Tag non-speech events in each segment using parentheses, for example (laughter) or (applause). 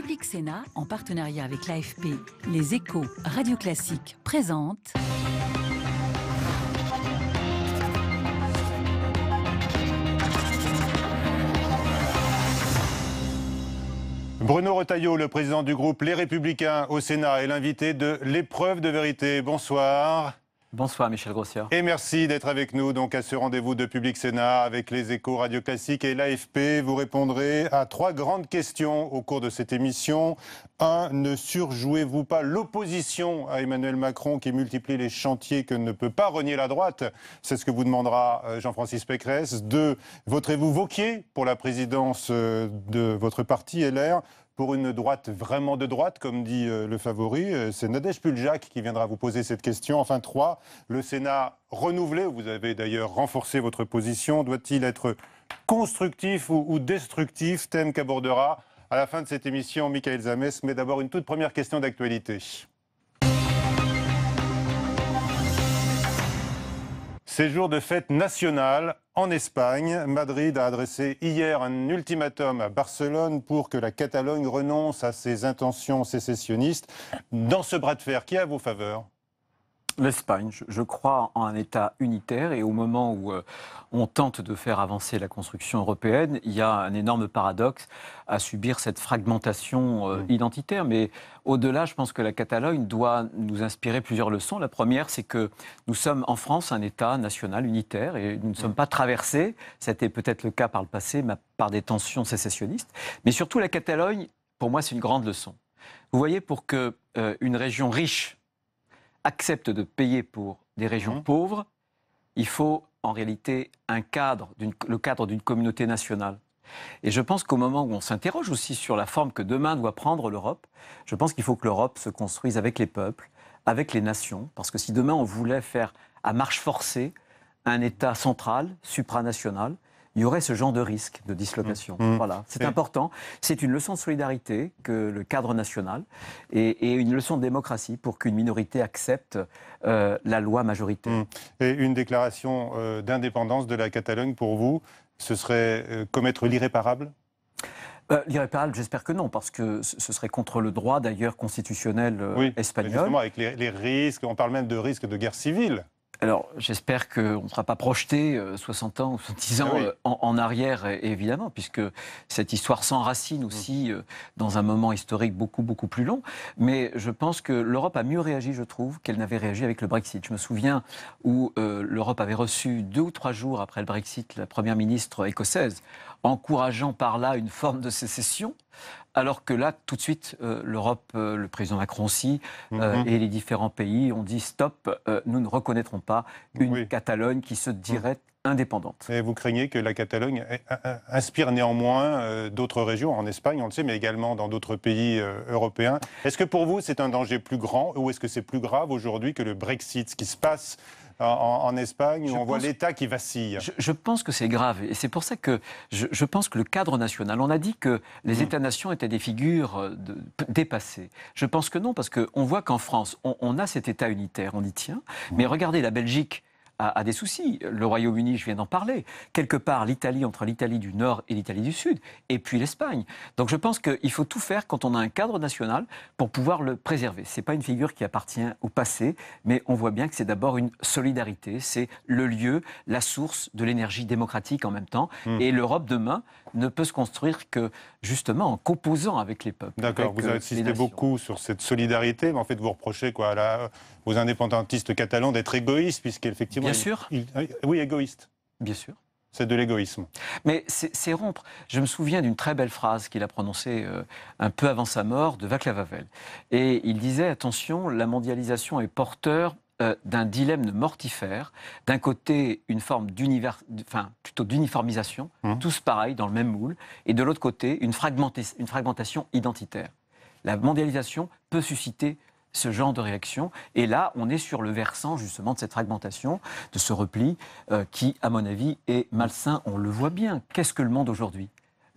Public Sénat, en partenariat avec l'AFP, les échos Radio Classique présente... Bruno Retailleau, le président du groupe Les Républicains au Sénat, est l'invité de l'épreuve de vérité. Bonsoir. Bonsoir Michel Grossier. Et merci d'être avec nous donc à ce rendez-vous de Public Sénat avec les échos Radio Classique et l'AFP. Vous répondrez à trois grandes questions au cours de cette émission. Un, ne surjouez-vous pas l'opposition à Emmanuel Macron qui multiplie les chantiers que ne peut pas renier la droite C'est ce que vous demandera euh, Jean-Francis Pécresse. Deux, voterez-vous Vauquier pour la présidence euh, de votre parti LR pour une droite vraiment de droite, comme dit euh, le favori. Euh, c'est Nadège Puljak qui viendra vous poser cette question. Enfin, trois, le Sénat renouvelé, vous avez d'ailleurs renforcé votre position, doit-il être constructif ou, destructif Thème qu'abordera à la fin de cette émission Michael Zames. Mais d'abord, une toute première question d'actualité. Ces jours de fête nationale en Espagne, Madrid a adressé hier un ultimatum à Barcelone pour que la Catalogne renonce à ses intentions sécessionnistes. Dans ce bras de fer, qui est à vos faveurs L'Espagne, je crois en un État unitaire et au moment où euh, on tente de faire avancer la construction européenne, il y a un énorme paradoxe à subir cette fragmentation euh, mm. identitaire. Mais au-delà, je pense que la Catalogne doit nous inspirer plusieurs leçons. La première, c'est que nous sommes en France un État national unitaire et nous ne sommes mm. pas traversés, c'était peut-être le cas par le passé, par des tensions sécessionnistes. Mais surtout, la Catalogne, pour moi, c'est une grande leçon. Vous voyez, pour qu'une euh, région riche acceptent de payer pour des régions mmh. pauvres, il faut en réalité un cadre, le cadre d'une communauté nationale. Et je pense qu'au moment où on s'interroge aussi sur la forme que demain doit prendre l'Europe, je pense qu'il faut que l'Europe se construise avec les peuples, avec les nations, parce que si demain on voulait faire à marche forcée un État central, supranational, il y aurait ce genre de risque de dislocation. Mm. Mm. Voilà, c'est important. C'est une leçon de solidarité que le cadre national et, une leçon de démocratie pour qu'une minorité accepte euh, la loi majorité. Mm. Et une déclaration euh, d'indépendance de la Catalogne pour vous, ce serait euh, commettre l'irréparable L'irréparable, j'espère que non, parce que ce serait contre le droit d'ailleurs constitutionnel espagnol. Justement, avec les, les, risques, on parle même de risque de guerre civile. Alors, j'espère qu'on ne sera pas projeté 60 euh, ans ou 70 ah ans euh, en, arrière, évidemment, puisque cette histoire s'enracine mm. aussi euh, dans un moment historique beaucoup, beaucoup plus long. Mais je pense que l'Europe a mieux réagi, je trouve, qu'elle n'avait réagi avec le Brexit. Je me souviens où l'Europe avait reçu deux ou trois jours après le Brexit la première ministre écossaise encourageant par là une forme de sécession. Alors que là, tout de suite, euh, l'Europe, euh, le président Macron si euh, mm-hmm. et les différents pays ont dit stop, nous ne reconnaîtrons pas une Catalogne qui se dirait indépendante. Et vous craignez que la Catalogne inspire néanmoins d'autres régions, en Espagne, on le sait, mais également dans d'autres pays européens. Est-ce que pour vous, c'est un danger plus grand ou est-ce que c'est plus grave aujourd'hui que le Brexit, ce qui se passe en, Espagne on voit l'État qui vacille je, pense que c'est grave. Et c'est pour ça que je, pense que le cadre national, on a dit que les mm. États-nations étaient des figures euh, dépassées. Je pense que non, parce qu'on voit qu'en France, on, a cet État unitaire, on y tient. Mais regardez la Belgique a, des soucis. Le Royaume-Uni, je viens d'en parler. Quelque part, l'Italie, entre l'Italie du Nord et l'Italie du Sud, et puis l'Espagne. Donc je pense qu'il faut tout faire quand on a un cadre national pour pouvoir le préserver. Ce n'est pas une figure qui appartient au passé, mais on voit bien que c'est d'abord une solidarité. C'est le lieu, la source de l'énergie démocratique en même temps. Hmm. Et l'Europe demain, ne peut se construire que justement en composant avec les peuples. D'accord, vous euh, insistez beaucoup sur cette solidarité, mais en fait vous reprochez quoi, aux indépendantistes catalans d'être égoïstes, puisqu'effectivement... Bien sûr. oui, égoïste. Bien sûr. C'est de l'égoïsme. Mais c'est rompre. Je me souviens d'une très belle phrase qu'il a prononcée euh, un peu avant sa mort de Vaclav Havel. Et il disait Attention, la mondialisation est porteur euh, d'un dilemme mortifère. D'un côté, une forme d'univers, enfin, plutôt d'uniformisation, hum. tous pareils, dans le même moule, et de l'autre côté, une, fragmentation identitaire. La mondialisation peut susciter ce genre de réaction. Et là, on est sur le versant justement de cette fragmentation, de ce repli, euh, qui, à mon avis, est malsain. On le voit bien. Qu'est-ce que le monde aujourd'hui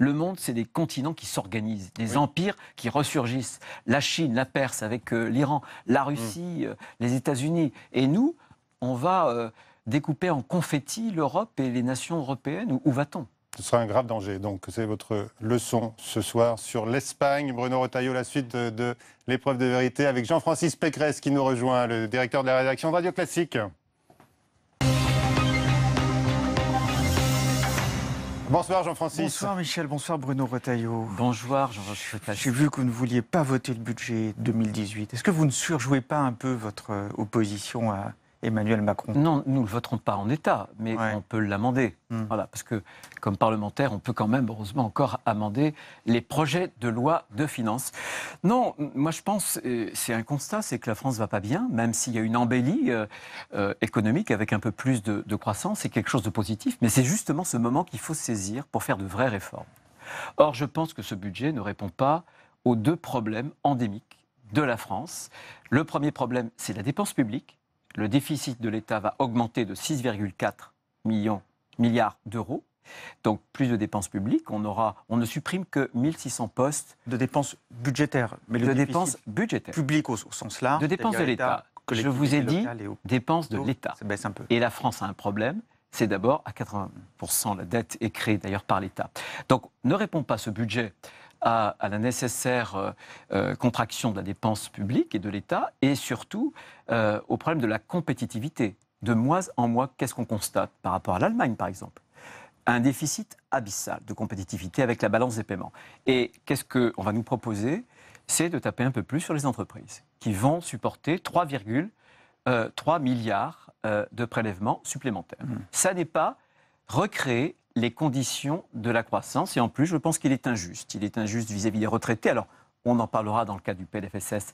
le monde, c'est des continents qui s'organisent, des empires qui ressurgissent. La Chine, la Perse avec euh, l'Iran, la mm. Russie, euh, les États-Unis. Et nous, on va euh, découper en confetti l'Europe et les nations européennes. Où va-t-on ce sera un grave danger. Donc, c'est votre leçon ce soir sur l'Espagne. Bruno Retailleau, la suite de, l'épreuve de vérité avec Jean-Francis Pécresse qui nous rejoint, le directeur de la rédaction Radio Classique. Bonsoir Jean-Francis. Bonsoir Michel, bonsoir Bruno Retailleau. Bonsoir Jean-Francis. J'ai vu que vous ne vouliez pas voter le budget 2018. Est-ce que vous ne surjouez pas un peu votre euh, opposition à, Emmanuel Macron Non, nous ne le voterons pas en état, mais on peut l'amender. Hmm. Voilà, parce que comme parlementaire, on peut quand même, heureusement, encore amender les projets de loi de finances. Non, moi je pense, euh, c'est un constat, c'est que la France va pas bien, même s'il y a une embellie euh, euh, économique avec un peu plus de, de croissance, c'est quelque chose de positif, mais c'est justement ce moment qu'il faut saisir pour faire de vraies réformes. Or, je pense que ce budget ne répond pas aux deux problèmes endémiques de la France. Le premier problème, c'est la dépense publique le déficit de l'État va augmenter de 6,4 milliards d'euros. Donc plus de dépenses publiques, on, ne supprime que 1600 postes. De dépenses budgétaires. Mais de dépenses budgétaires. Publiques au, sens large. De dépenses de l'État. Je vous ai dit dépenses de l'État. Et la France a un problème, c'est d'abord à 80% la dette est créée d'ailleurs par l'État. Donc ne répond pas ce budget à, la nécessaire euh, euh, contraction de la dépense publique et de l'État, et surtout euh, au problème de la compétitivité. De mois en mois, qu'est-ce qu'on constate par rapport à l'Allemagne, par exemple un déficit abyssal de compétitivité avec la balance des paiements. Et qu'est-ce qu'on va nous proposer C'est de taper un peu plus sur les entreprises qui vont supporter 3,3 milliards de prélèvements supplémentaires. Mmh. Ça n'est pas recréer les conditions de la croissance. Et en plus, je pense qu'il est injuste. Il est injuste vis-à-vis des retraités. Alors, on en parlera dans le cas du PLFSS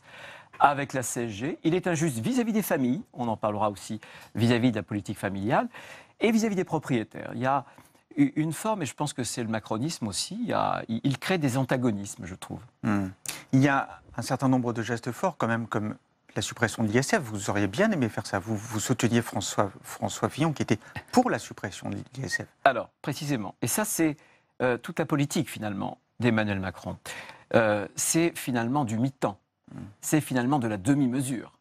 avec la CSG. Il est injuste vis-à-vis des familles. On en parlera aussi vis-à-vis de la politique familiale. Et vis-à-vis des propriétaires. Il y a une forme, et je pense que c'est le macronisme aussi, il, crée des antagonismes, je trouve. Hmm. Il y a un certain nombre de gestes forts quand même, comme la suppression de l'ISF. Vous auriez bien aimé faire ça. Vous, vous souteniez François, Fillon qui était pour la suppression de l'ISF. Alors, précisément. Et ça, c'est euh, toute la politique, finalement, d'Emmanuel Macron. Euh, c'est finalement du mi-temps. Hmm. C'est finalement de la demi-mesure.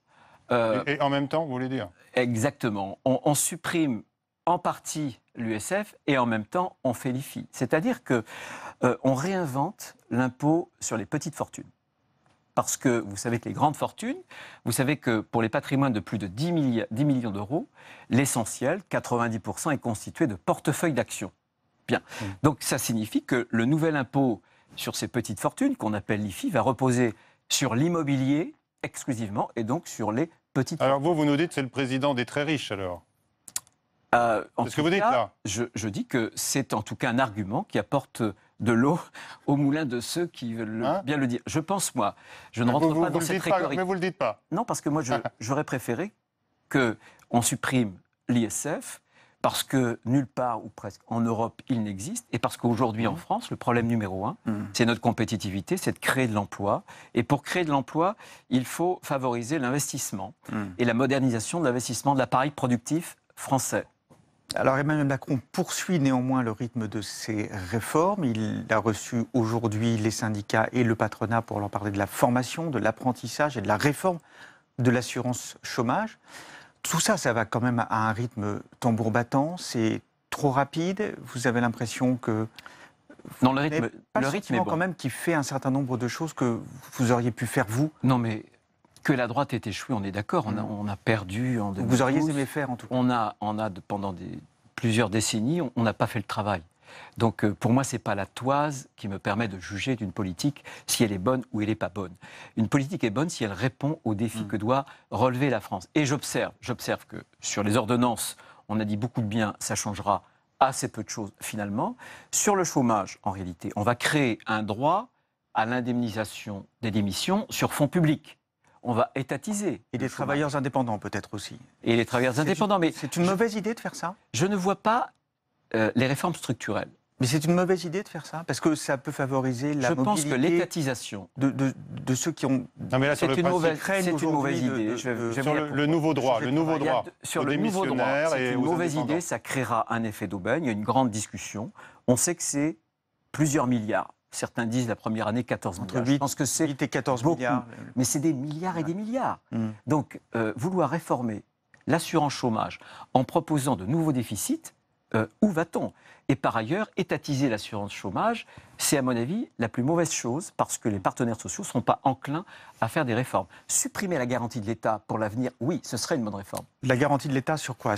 Euh, et, en même temps, vous voulez dire Exactement. On, supprime en partie l'USF et en même temps on félicite, C'est-à-dire que on réinvente l'impôt sur les petites fortunes parce que vous savez que les grandes fortunes, vous savez que pour les patrimoines de plus de 10, millions, d'euros, l'essentiel, 90%, est constitué de portefeuilles d'actions. Bien. Mmh. Donc ça signifie que le nouvel impôt sur ces petites fortunes, qu'on appelle l'IFI, va reposer sur l'immobilier exclusivement et donc sur les petites. Alors vous, vous nous dites que c'est le président des très riches alors euh, ce que vous dites là. je dis que c'est en tout cas un argument qui apporte de l'eau au moulin de ceux qui veulent hein bien le dire. Je pense, moi, je ne rentre pas dans cette rhétorique. mais vous le dites pas. Non, parce que moi, (laughs) j'aurais préféré qu'on supprime l'ISF parce que nulle part ou presque en Europe il n'existe, et parce qu'aujourd'hui en mmh. France, le problème numéro un, mmh. c'est notre compétitivité, c'est de créer de l'emploi. Et pour créer de l'emploi, il faut favoriser l'investissement mmh. et la modernisation de l'investissement de l'appareil productif français. Alors Emmanuel Macron poursuit néanmoins le rythme de ses réformes. Il a reçu aujourd'hui les syndicats et le patronat pour leur parler de la formation, de l'apprentissage et de la réforme de l'assurance chômage. Tout ça, ça va quand même à un rythme tambour battant. C'est trop rapide. Vous avez l'impression que non, le rythme, pas le rythme quand même qui fait un certain nombre de choses que vous auriez pu faire vous. Non, mais que la droite ait échoué, on est d'accord, on, a mm. perdu en Vous auriez aimé faire en tout cas On a, on a pendant des, plusieurs décennies, on n'a pas fait le travail. Donc euh, pour moi, ce n'est pas la toise qui me permet de juger d'une politique si elle est bonne ou elle n'est pas bonne. Une politique est bonne si elle répond aux défis mm. que doit relever la France. Et j'observe, j'observe que sur les ordonnances, on a dit beaucoup de bien, ça changera assez peu de choses finalement. Sur le chômage, en réalité, on va créer un droit à l'indemnisation des démissions sur fonds publics on va étatiser. Et les travailleurs indépendants peut-être aussi. Et les travailleurs indépendants, mais... C'est une mauvaise idée de faire ça Je ne vois pas euh, les réformes structurelles. Mais c'est une mauvaise idée de faire ça, parce que ça peut favoriser la Je pense que l'étatisation de, ceux qui ont. Non mais là c'est une mauvaise, c'est une mauvaise idée. sur le, nouveau droit, le nouveau droit sur le nouveau droit, c'est une mauvaise idée. Ça créera un effet d'aubaine. Il y a une grande discussion. On sait que c'est plusieurs milliards. Certains disent la première année 14 Entre 8, je pense que c'est 14 Mais c'est des milliards et des milliards. Mm. Donc, euh, vouloir réformer l'assurance chômage en proposant de nouveaux déficits, euh, où va-t-on Et par ailleurs, étatiser l'assurance chômage, c'est à mon avis la plus mauvaise chose parce que les partenaires sociaux ne seront pas enclins à faire des réformes. Supprimer la garantie de l'État pour l'avenir, oui, ce serait une bonne réforme. La garantie de l'État sur quoi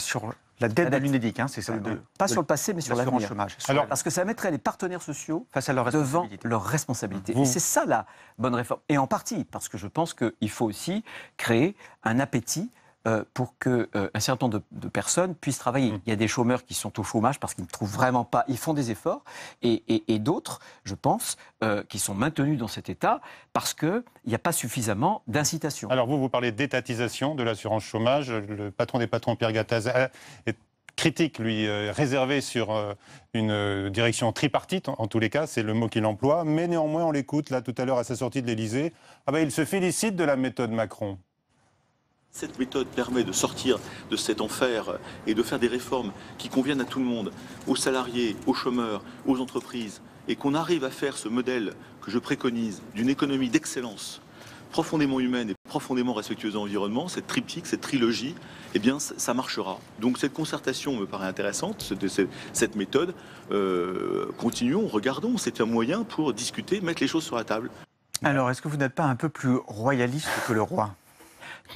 la dette, de l'UNEDIC, hein, c'est ça. Hein. pas sur le passé, mais sur l'avenir. chômage. parce que ça mettrait les partenaires sociaux face à devant leurs responsabilités. Et c'est ça la bonne réforme. Et en partie, parce que je pense qu'il faut aussi créer un appétit euh, pour qu'un euh, certain nombre de, personnes puissent travailler. Mm. Il y a des chômeurs qui sont au chômage parce qu'ils ne trouvent vraiment pas, ils font des efforts, et, d'autres, je pense, euh, qui sont maintenus dans cet état parce qu'il n'y a pas suffisamment d'incitation. Alors vous, vous parlez d'étatisation de l'assurance chômage. Le patron des patrons, Pierre Gattaz, est critique, lui, réservé sur une direction tripartite, en, en, tous les cas, c'est le mot qu'il emploie. Mais néanmoins, on l'écoute, là, tout à l'heure, à sa sortie de l'Élysée. Ah ben, il se félicite de la méthode Macron. Cette méthode permet de sortir de cet enfer et de faire des réformes qui conviennent à tout le monde, aux salariés, aux chômeurs, aux entreprises, et qu'on arrive à faire ce modèle que je préconise d'une économie d'excellence profondément humaine et profondément respectueuse de l'environnement, cette triptyque, cette trilogie, eh bien, ça marchera. Donc cette concertation me paraît intéressante, cette méthode. Euh, continuons, regardons, c'est un moyen pour discuter, mettre les choses sur la table. Alors, est-ce que vous n'êtes pas un peu plus royaliste que le roi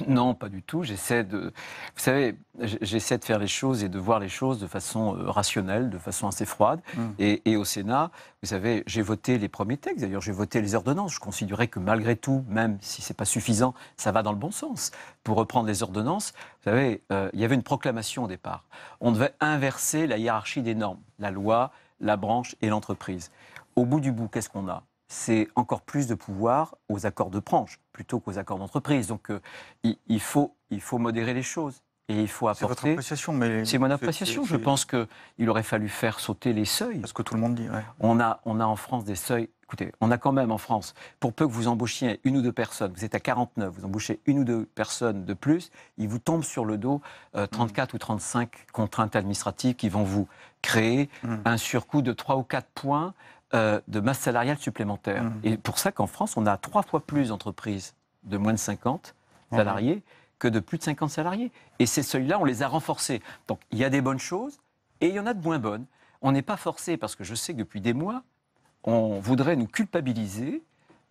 non, pas du tout. J'essaie de, vous savez, j'essaie de faire les choses et de voir les choses de façon euh, rationnelle, de façon assez froide. Hum. Et, au Sénat, vous savez, j'ai voté les premiers textes. D'ailleurs, j'ai voté les ordonnances. Je considérais que malgré tout, même si c'est pas suffisant, ça va dans le bon sens. Pour reprendre les ordonnances, vous savez, euh, il y avait une proclamation au départ. On devait inverser la hiérarchie des normes, la loi, la branche et l'entreprise. Au bout du bout, qu'est-ce qu'on a c'est encore plus de pouvoir aux accords de branche plutôt qu'aux accords d'entreprise. Donc euh, il, faut, modérer les choses. Et il faut apporter. C'est votre appréciation, mais. C'est mon appréciation. Je pense qu'il aurait fallu faire sauter les seuils. parce que tout le monde dit, On a, on a en France des seuils. Écoutez, on a quand même en France, pour peu que vous embauchiez une ou deux personnes, vous êtes à 49, vous embauchez une ou deux personnes de plus, il vous tombe sur le dos 34 euh, mmh. ou 35 contraintes administratives qui vont vous créer mmh. un surcoût de 3 ou 4 points euh, de masse salariale supplémentaire. Mmh. Et pour ça qu'en France, on a trois fois plus d'entreprises de moins de 50 mmh. salariés que de plus de 50 salariés. Et ces seuils-là, on les a renforcés. Donc il y a des bonnes choses et il y en a de moins bonnes. On n'est pas forcé, parce que je sais que depuis des mois, on voudrait nous culpabiliser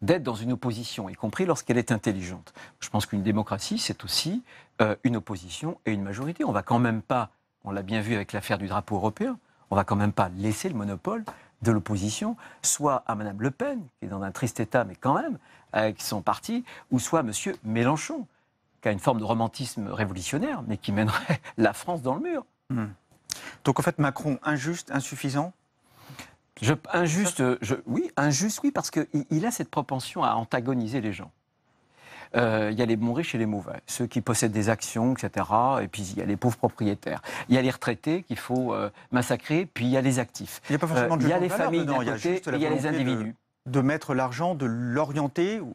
d'être dans une opposition, y compris lorsqu'elle est intelligente. Je pense qu'une démocratie, c'est aussi euh, une opposition et une majorité. On va quand même pas, on l'a bien vu avec l'affaire du drapeau européen, on ne va quand même pas laisser le monopole de l'opposition, soit à Mme Le Pen, qui est dans un triste état, mais quand même, avec euh, son parti, ou soit à M. Mélenchon, qui a une forme de romantisme révolutionnaire, mais qui mènerait (laughs) la France dans le mur. Hmm. Donc en fait, Macron, injuste, insuffisant Injuste, oui, injuste, oui, parce qu'il il a cette propension à antagoniser les gens. Euh, il y a les bons riches et les mauvais, ceux qui possèdent des actions, etc. Et puis il y a les pauvres propriétaires. Il y a les retraités qu'il faut euh, massacrer, puis il y a les actifs. Il n'y a pas forcément euh, de Il y a les familles il y a les individus. De, mettre l'argent, de l'orienter, ou,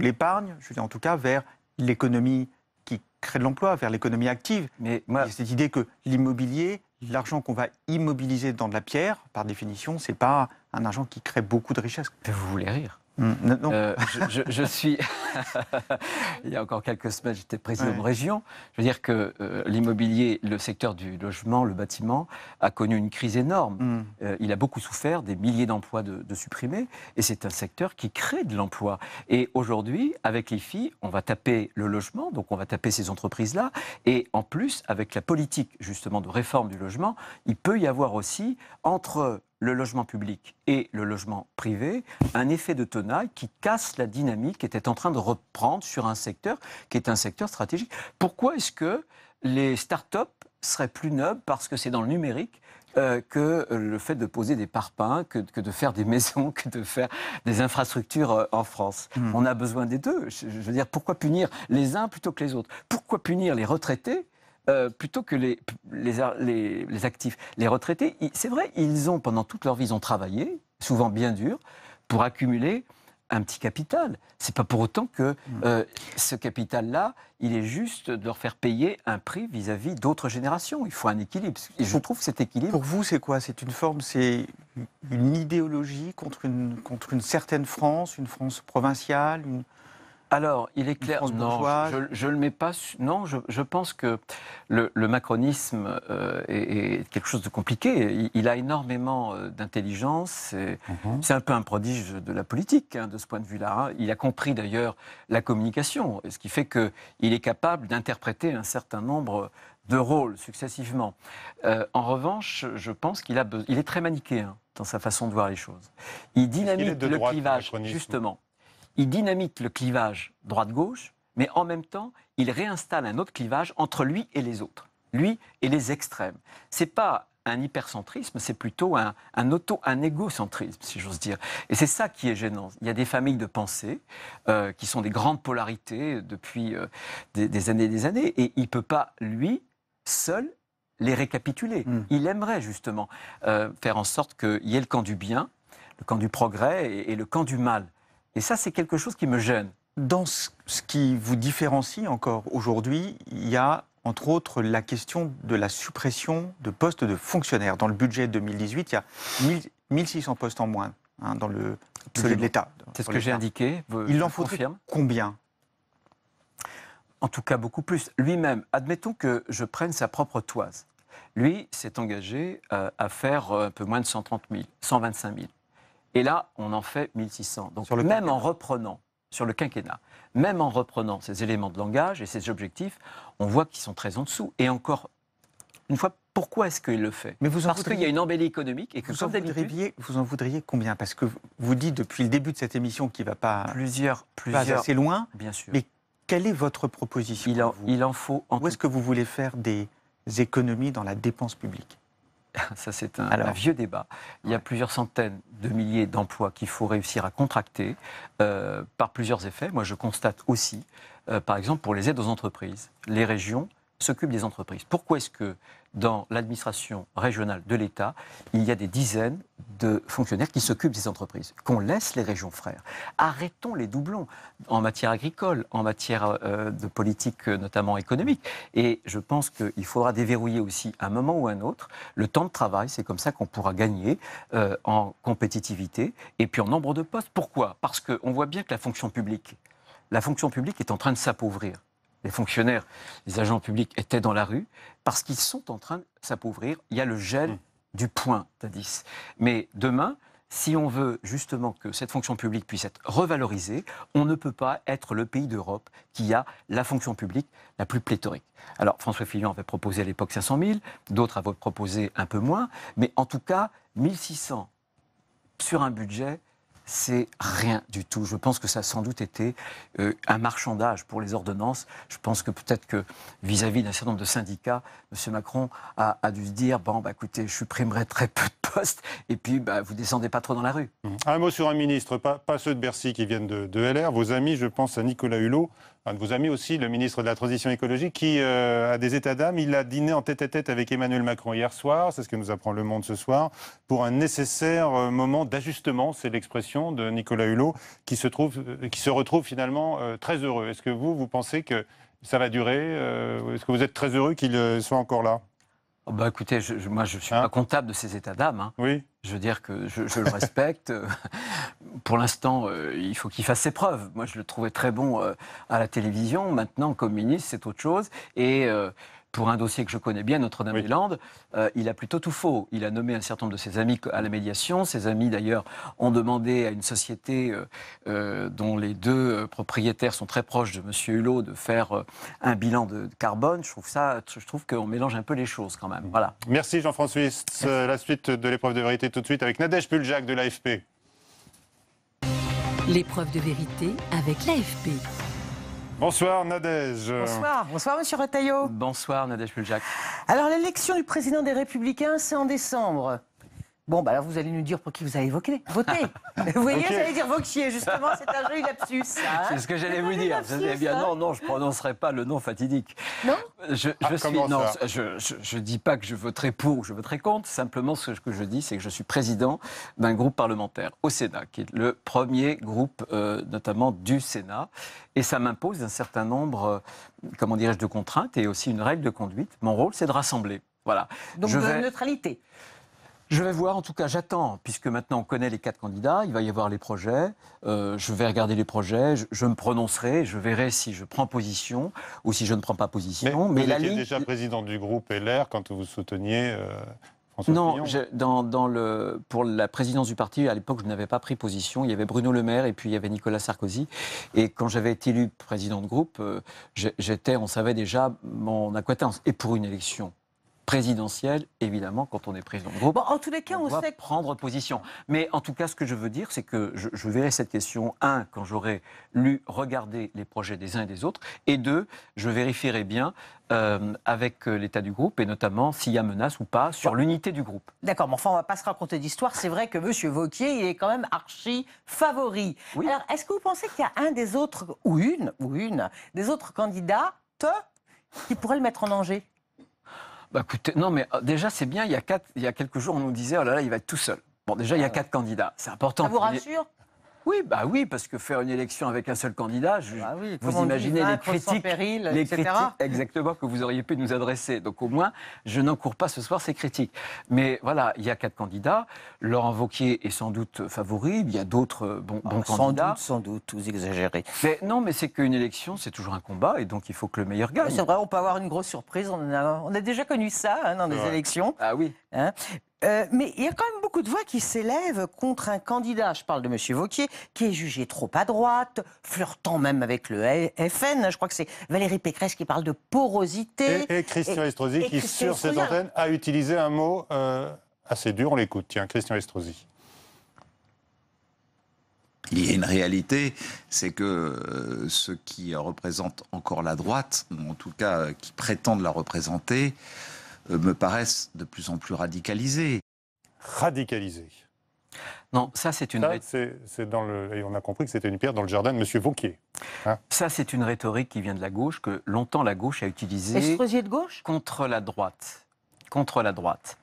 l'épargne, je veux dire en tout cas, vers l'économie qui crée de l'emploi, vers l'économie active. Mais moi, cette idée que l'immobilier, l'argent qu'on va immobiliser dans de la pierre, par définition, c'est pas un argent qui crée beaucoup de richesses. Vous voulez rire Hum, euh, je, suis. (laughs) Il y a encore quelques semaines, j'étais président de région. Je veux dire que euh, l'immobilier, le secteur du logement, le bâtiment, a connu une crise énorme. Hum. Euh, il a beaucoup souffert, des milliers d'emplois de, supprimer. supprimés. Et c'est un secteur qui crée de l'emploi. Et aujourd'hui, avec l'IFI, on va taper le logement, donc on va taper ces entreprises-là. Et en plus, avec la politique, justement, de réforme du logement, il peut y avoir aussi, entre le logement public et le logement privé, un effet de tonnage qui casse la dynamique qui était en train de reprendre sur un secteur qui est un secteur stratégique. Pourquoi est-ce que les start-up seraient plus nobles parce que c'est dans le numérique euh, que le fait de poser des parpaings, que, de faire des (laughs) maisons, que de faire des infrastructures euh, en France. Hmm. On a besoin des deux. je, veux dire, pourquoi punir les uns plutôt que les autres Pourquoi punir les retraités euh, plutôt que les, les, actifs. Les retraités, c'est vrai, ils ont, pendant toute leur vie, ils ont travaillé, souvent bien dur, pour accumuler un petit capital. C'est pas pour autant que hmm. euh, ce capital-là, il est juste de leur faire payer un prix vis-à-vis d'autres générations. Il faut un équilibre. Et je trouve cet équilibre. Pour vous, c'est quoi C'est une forme, c'est une idéologie contre une, contre une certaine France, une France provinciale une alors, il est clair. Non, je, ne le mets pas. Non, je, pense que le, macronisme euh, est, quelque chose de compliqué. Il, a énormément euh, d'intelligence. Mhm. C'est un peu un prodige de la politique hein, de ce point de vue-là. Hein. Il a compris d'ailleurs la communication, ce qui fait qu'il est capable d'interpréter un certain nombre de rôles successivement. Euh, en revanche, je pense qu'il il est très manichéen dans sa façon de voir les choses. Il dynamique le clivage, justement il dynamite le clivage droite-gauche, mais en même temps, il réinstalle un autre clivage entre lui et les autres, lui et les extrêmes. Ce n'est pas un hypercentrisme, c'est plutôt un, auto, un égocentrisme, si j'ose dire. Et c'est ça qui est gênant. Il y a des familles de pensée euh, qui sont des grandes polarités depuis euh, des, années et des années, et il peut pas, lui, seul, les récapituler. Hmm. Il aimerait justement euh, faire en sorte qu'il y ait le camp du bien, le camp du progrès et le camp du mal. Et ça, c'est quelque chose qui me gêne. Dans ce, qui vous différencie encore aujourd'hui, il y a entre autres la question de la suppression de postes de fonctionnaires. Dans le budget 2018, il y a 1600 postes en moins hein, dans le budget de l'État. C'est ce que j'ai indiqué. Il en faut. combien En tout cas, beaucoup plus. Lui-même, admettons que je prenne sa propre toise. Lui s'est engagé euh, à faire euh, un peu moins de 130 000, 125 000. Et là, on en fait 1600. Donc même en reprenant, sur le quinquennat, même en reprenant ces éléments de langage et ces objectifs, on voit qu'ils sont très en dessous. Et encore une fois, pourquoi est-ce qu'il le fait Mais vous Parce qu'il y a une embellie économique et que vous, en voudriez, vous en voudriez combien Parce que vous dites depuis le début de cette émission qu'il ne va pas, plusieurs, assez loin. Bien sûr. Mais quelle est votre proposition il en, en faut. Où est-ce que vous voulez faire des économies dans la dépense publique (laughs) Ça, c'est un, vieux débat. Il y a plusieurs centaines de milliers d'emplois qu'il faut réussir à contracter euh, par plusieurs effets. Moi, je constate aussi, euh, par exemple, pour les aides aux entreprises, les régions s'occupent des entreprises. Pourquoi est-ce que dans l'administration régionale de l'État, il y a des dizaines de fonctionnaires qui s'occupent des entreprises, qu'on laisse les régions frères. Arrêtons les doublons en matière agricole, en matière euh, de politique euh, notamment économique. Et je pense qu'il faudra déverrouiller aussi à un moment ou à un autre le temps de travail. C'est comme ça qu'on pourra gagner euh, en compétitivité et puis en nombre de postes. Pourquoi Parce qu'on voit bien que la fonction publique, la fonction publique est en train de s'appauvrir les fonctionnaires, les agents publics étaient dans la rue, parce qu'ils sont en train de s'appauvrir. Il y a le gel mm. du point d'indice. Mais demain, si on veut justement que cette fonction publique puisse être revalorisée, on ne peut pas être le pays d'Europe qui a la fonction publique la plus pléthorique. Alors François Fillon avait proposé à l'époque 500 000, d'autres avaient proposé un peu moins, mais en tout cas 1600 sur un budget c'est rien du tout. Je pense que ça a sans doute été euh, un marchandage pour les ordonnances. Je pense que peut-être que vis-à-vis d'un certain nombre de syndicats, M. Macron a, dû se dire bon, bah, écoutez, je supprimerai très peu de postes et puis bah, vous descendez pas trop dans la rue. Mmh. Un mot sur un ministre, pas, ceux de Bercy qui viennent de LR. Vos amis, je pense à Nicolas Hulot, un de vos amis aussi, le ministre de la Transition écologique, qui euh, a des états d'âme. Il a dîné en tête-à-tête avec Emmanuel Macron hier soir, c'est ce que nous apprend Le Monde ce soir, pour un nécessaire euh, moment d'ajustement, c'est l'expression de Nicolas Hulot, qui se, euh, retrouve finalement très heureux. Est-ce que vous, vous pensez que ça va durer Est-ce que vous êtes très heureux qu'il soit encore là Oh, bah écoutez, je, moi je ne suis hein pas comptable de ces états d'âme. Hein. Oui. Je veux dire que je, le respecte. (laughs) Pour l'instant, euh, il faut qu'il fasse ses preuves. Moi, je le trouvais très bon euh, à la télévision. Maintenant, comme ministre, c'est autre chose. Et euh, pour un dossier que je connais bien, Notre-Dame-des-Landes, euh, il a plutôt tout faux. Il a nommé un certain nombre de ses amis à la médiation. Ses amis, d'ailleurs, ont demandé à une société euh, euh, dont les deux propriétaires sont très proches de M. Hulot de faire un bilan de carbone. Je trouve, ça, je trouve qu'on mélange un peu les choses quand même. Voilà. Merci Jean-François. La suite de l'épreuve de vérité tout de suite avec Nadège Puljak, de l'AFP. L'épreuve de vérité avec l'AFP. Bonsoir Nadège. Bonsoir, bonsoir Monsieur Retailleau. Bonsoir Nadège Puljac. Alors l'élection du président des Républicains, c'est en décembre. Bon, bah, alors vous allez nous dire pour qui vous avez voté. Votez (laughs) Vous voyez, j'allais dire Vauquier, justement, c'est un jeu lapsus. Hein. c'est ce que j'allais vous dire. Eh bien, hein. non, non, je ne prononcerai pas le nom fatidique. Non Je ne ah, dis pas que je voterai pour ou je voterai contre. Simplement, ce que je dis, c'est que je suis président d'un groupe parlementaire au Sénat, qui est le premier groupe, euh, notamment du Sénat. Et ça m'impose un certain nombre, euh, comment dirais-je, de contraintes et aussi une règle de conduite. Mon rôle, c'est de rassembler. Voilà. Donc je de neutralité je vais voir, en tout cas, j'attends, puisque maintenant on connaît les quatre candidats, il va y avoir les projets, euh, je vais regarder les projets, je, me prononcerai, je verrai si je prends position ou si je ne prends pas position. Mais, vous étiez déjà président du groupe LR quand vous souteniez François euh, François Non, dans, le, pour la présidence du parti, à l'époque, je n'avais pas pris position. Il y avait Bruno Le Maire et puis il y avait Nicolas Sarkozy. Et quand j'avais été élu président de groupe, euh, j'étais, on savait déjà mon acquaintance. Et pour une élection présidentielle, évidemment, quand on est président de groupe. en tous les cas, on, on doit prendre position. Mais en tout cas, ce que je veux dire, c'est que je, verrai cette question, un, quand j'aurai lu, regardé les projets des uns et des autres, et deux, je vérifierai bien euh, avec euh, l'état du groupe, et notamment s'il y a menace ou pas sur l'unité du groupe. D'accord, mais enfin, on ne va pas se raconter d'histoire. C'est vrai que M. Vauquier, il est quand même archi favori. Oui. Alors, est-ce que vous pensez qu'il y a un des autres, ou une, ou une, des autres candidats qui pourrait le mettre en danger bah, écoutez, non, mais euh, déjà, c'est bien. Il y, a quatre, il y a quelques jours, on nous disait, oh là là, il va être tout seul. Bon, déjà, il y a ah. quatre candidats. C'est important. Ça vous rassure oui, bah oui, parce que faire une élection avec un seul candidat, bah vous imaginez les critiques, les etc. exactement que vous auriez pu nous adresser. Donc au moins, je n'encours pas ce soir ces critiques. Mais voilà, il y a quatre candidats. Laurent Vauquier est sans doute favori. Il y a d'autres euh, bons, ah, sans candidats. Sans doute, sans doute, vous exagérez. Mais non, mais c'est qu'une élection, c'est toujours un combat, et donc il faut que le meilleur gagne. C'est vrai, on peut avoir une grosse surprise. On a, on a déjà connu ça hein, dans des élections. Ah oui. Hein. Euh, mais il y a quand même beaucoup de voix qui s'élèvent contre un candidat. Je parle de M. Vauquier, qui est jugé trop à droite, flirtant même avec le FN. Je crois que c'est Valérie Pécresse qui parle de porosité. Et, Christian Estrosi, qui, sur cette hein. antenne, a utilisé un mot euh, assez dur. On l'écoute. Tiens, Christian Estrosi. Il y a une réalité, c'est que euh, ceux qui représentent encore la droite, ou en tout cas qui prétendent la représenter, euh, me paraissent de plus en plus radicalisés. Radicalisés. non, ça c'est une. c'est, dans le, et on a compris que c'était une pierre dans le jardin de M. Vauquier. Hein. ça c'est une rhétorique qui vient de la gauche que longtemps la gauche a utilisée. de gauche Contre la droite, contre la droite,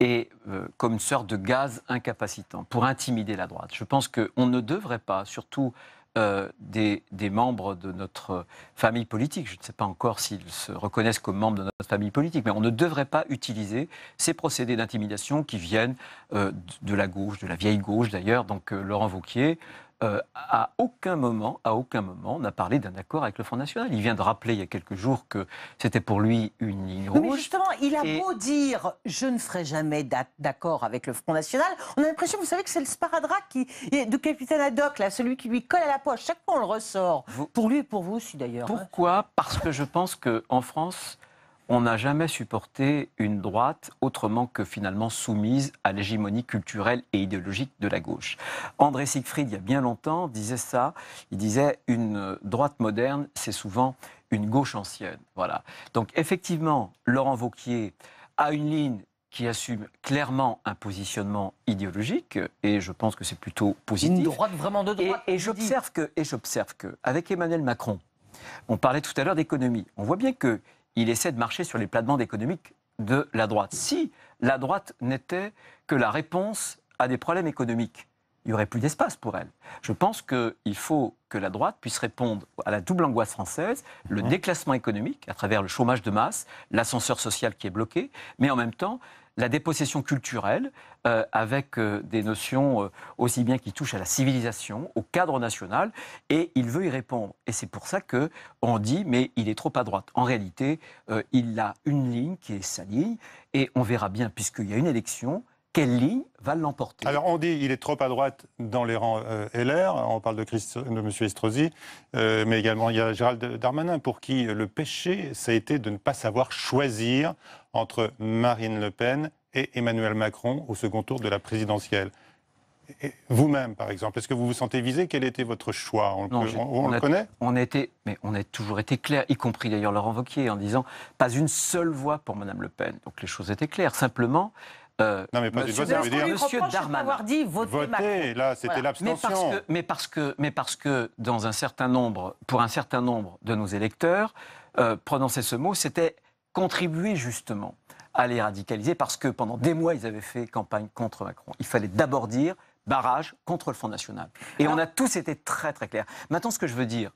et euh, comme une sorte de gaz incapacitant pour intimider la droite. Je pense qu'on ne devrait pas, surtout euh, des, membres de notre famille politique. Je ne sais pas encore s'ils se reconnaissent comme membres de notre famille politique, mais on ne devrait pas utiliser ces procédés d'intimidation qui viennent euh, de la gauche, de la vieille gauche d'ailleurs. Donc euh, Laurent Vauquier, euh, à aucun moment, à aucun moment, on n'a parlé d'un accord avec le Front National. Il vient de rappeler il y a quelques jours que c'était pour lui une ligne Mais justement, il a beau dire je ne ferai jamais d'accord avec le Front National, on a l'impression, vous savez, que c'est le sparadrap qui de Capitaine Haddock, là, celui qui lui colle à la poche. Chaque fois, on le ressort. Pour lui et pour vous aussi, d'ailleurs. Hein. Pourquoi Parce que je pense qu'en France, on n'a jamais supporté une droite autrement que finalement soumise à l'hégémonie culturelle et idéologique de la gauche. André Siegfried, il y a bien longtemps, disait ça. Il disait une droite moderne, c'est souvent une gauche ancienne. Voilà. Donc effectivement, Laurent Vauquier a une ligne qui assume clairement un positionnement idéologique, et je pense que c'est plutôt positif. Une droite vraiment de droite. Et, j'observe que, et j'observe que, avec Emmanuel Macron, on parlait tout à l'heure d'économie. On voit bien que il essaie de marcher sur les plates-bandes économiques de la droite. Si la droite n'était que la réponse à des problèmes économiques, il n'y aurait plus d'espace pour elle. Je pense qu'il faut que la droite puisse répondre à la double angoisse française, le mmh. déclassement économique à travers le chômage de masse, l'ascenseur social qui est bloqué, mais en même temps la dépossession culturelle, euh, avec euh, des notions euh, aussi bien qui touchent à la civilisation, au cadre national, et il veut y répondre. Et c'est pour ça que on dit, mais il est trop à droite. En réalité, il a une ligne qui est sa ligne, et on verra bien, puisqu'il y a une élection, quelle ligne va l'emporter Alors on dit il est trop à droite dans les rangs LR, on parle de, M. Estrosi, mais également il y a Gérald Darmanin pour qui le péché, ça a été de ne pas savoir choisir entre Marine Le Pen et Emmanuel Macron au second tour de la présidentielle. Vous-même, par exemple, est-ce que vous vous sentez visé Quel était votre choix On, on, le connaît on a, mais on a toujours été clair, y compris d'ailleurs Laurent Wauquiez, en disant pas une seule voix pour Madame Le Pen. Donc les choses étaient claires. Simplement, euh, non, mais pas monsieur, dire... monsieur dit voter, voter là, c'était l'abstention. Mais, parce, que, mais, parce que, dans un certain nombre, pour un certain nombre de nos électeurs, euh, prononcer ce mot, c'était contribuer justement à les radicaliser parce que pendant des mois, ils avaient fait campagne contre Macron. Il fallait d'abord dire barrage contre le Front National. Et on a tous été très très clairs. Maintenant, ce que je veux dire,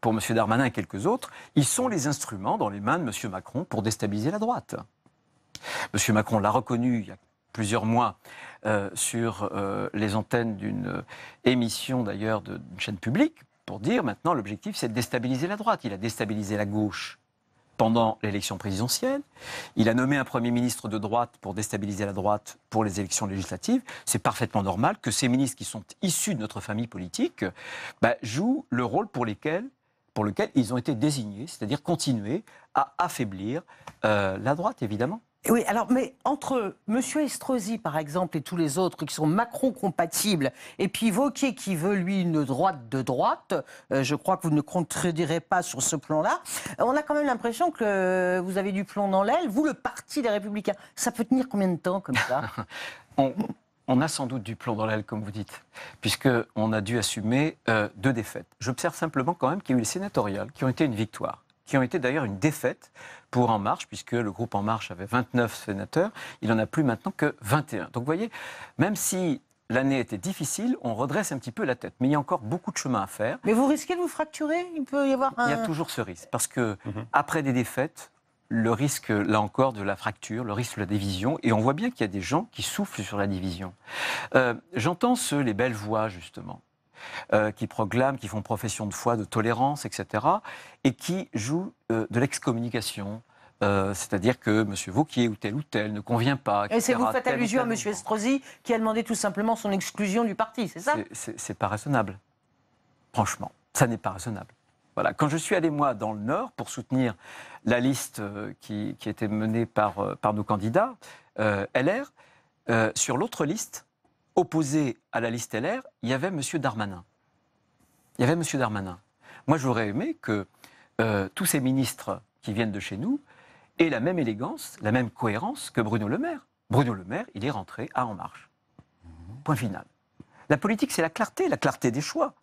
pour M. Darmanin et quelques autres, ils sont les instruments dans les mains de M. Macron pour déstabiliser la droite. M. Macron l'a reconnu il y a plusieurs mois euh, sur euh, les antennes d'une euh, émission d'ailleurs d'une chaîne publique pour dire maintenant l'objectif c'est de déstabiliser la droite. Il a déstabilisé la gauche pendant l'élection présidentielle. Il a nommé un Premier ministre de droite pour déstabiliser la droite pour les élections législatives. C'est parfaitement normal que ces ministres qui sont issus de notre famille politique bah, jouent le rôle pour, pour lequel ils ont été désignés, c'est-à-dire continuer à affaiblir euh, la droite, évidemment. Oui, alors, mais entre M. Estrosi, par exemple, et tous les autres qui sont Macron-compatibles, et puis Vauquier qui veut, lui, une droite de droite, euh, je crois que vous ne contredirez pas sur ce plan-là, euh, on a quand même l'impression que euh, vous avez du plomb dans l'aile, vous, le Parti des Républicains. Ça peut tenir combien de temps comme ça (laughs) on, a sans doute du plomb dans l'aile, comme vous dites, puisqu'on a dû assumer deux défaites. J'observe simplement quand même qu'il y a eu les sénatoriales qui ont été une victoire qui ont été d'ailleurs une défaite pour En Marche, puisque le groupe En Marche avait 29 sénateurs, il n'en a plus maintenant que 21. Donc vous voyez, même si l'année était difficile, on redresse un petit peu la tête. Mais il y a encore beaucoup de chemin à faire. Mais vous risquez de vous fracturer Il peut y avoir Il y a toujours ce risque, parce que mhm. après des défaites, le risque, là encore, de la fracture, le risque de la division. Et on voit bien qu'il y a des gens qui soufflent sur la division. Euh, j'entends ceux, les belles voix, justement, euh, qui proclament, qui font profession de foi, de tolérance, etc., et qui jouent euh, de l'excommunication. Euh, c'est-à-dire que M. Vauquier ou tel ou tel ne convient pas. Et c'est vous faites allusion à M. Estrosi qui a demandé tout simplement son exclusion du parti, c'est ça C'est pas raisonnable. Franchement, ça n'est pas raisonnable. Voilà. Quand je suis allé, moi, dans le Nord pour soutenir la liste qui, qui était menée par, par nos candidats, LR, sur l'autre liste, opposé à la liste LR, il y avait M. Darmanin. Il y avait M. Darmanin. Moi, j'aurais aimé que euh, tous ces ministres qui viennent de chez nous aient la même élégance, la même cohérence que Bruno Le Maire. Bruno Le Maire, il est rentré à En Marche. Point final. La politique, c'est la clarté, la clarté des choix.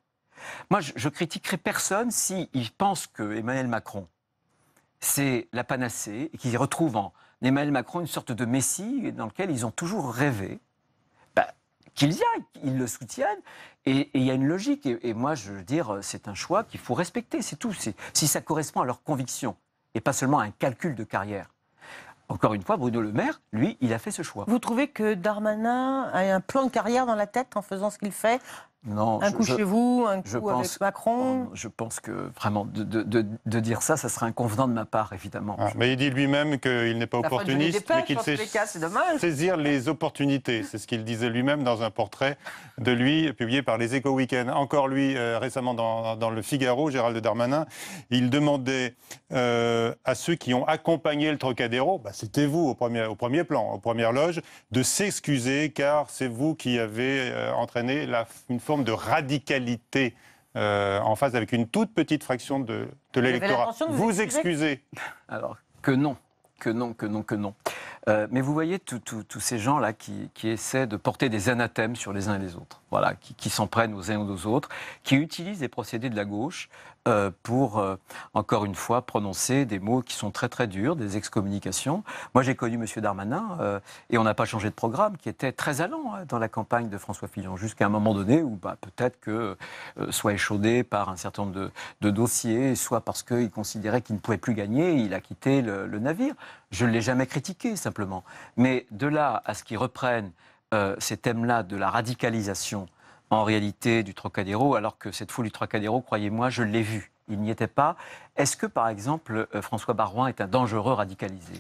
Moi, je, critiquerai personne s'il ils pense que Emmanuel Macron, c'est la panacée, et qu'ils retrouvent en Emmanuel Macron une sorte de messie dans lequel ils ont toujours rêvé, qu'ils y aillent, ils le soutiennent. Et il y a une logique. Et, et, moi, je veux dire, c'est un choix qu'il faut respecter, c'est tout. Si ça correspond à leurs convictions et pas seulement à un calcul de carrière. Encore une fois, Bruno Le Maire, lui, il a fait ce choix. Vous trouvez que Darmanin a un plan de carrière dans la tête en faisant ce qu'il fait un je, coup chez vous, un coup avec Macron. Je pense que vraiment de, dire ça, ça serait inconvenant de ma part, évidemment. Ah, mais il dit lui-même qu'il n'est pas opportuniste, mais qu'il sait saisir les opportunités. C'est ce qu'il disait lui-même dans un portrait de lui publié par les éco week Encore lui, euh, récemment dans, le Figaro, Gérald Darmanin, il demandait euh, à ceux qui ont accompagné le Trocadéro, bah, c'était vous au premier, au premier plan, aux premières loges, de s'excuser car c'est vous qui avez euh, entraîné la, une forme de radicalité euh, en face avec une toute petite fraction de, de l'électorat. Vous, excusez Alors que non, que non, que non, que non. Euh, mais vous voyez tous ces gens-là qui, essaient de porter des anathèmes sur les uns et les autres, voilà, qui, qui s'en prennent aux uns et aux autres, qui utilisent les procédés de la gauche euh, pour, euh, encore une fois, prononcer des mots qui sont très très durs, des excommunications. Moi, j'ai connu M. Darmanin euh, et on n'a pas changé de programme, qui était très allant hein, dans la campagne de François Fillon, jusqu'à un moment donné où bah, peut-être que soit échaudé par un certain nombre de, dossiers, soit parce qu'il considérait qu'il ne pouvait plus gagner, il a quitté le, navire. Je ne l'ai jamais critiqué, simplement. Mais de là à ce qu'il reprenne ces thèmes-là de la radicalisation, en réalité du Trocadéro, alors que cette foule du Trocadéro, croyez-moi, je l'ai vue. Il n'y était pas. Est-ce que, par exemple, euh, François Barouin est un dangereux radicalisé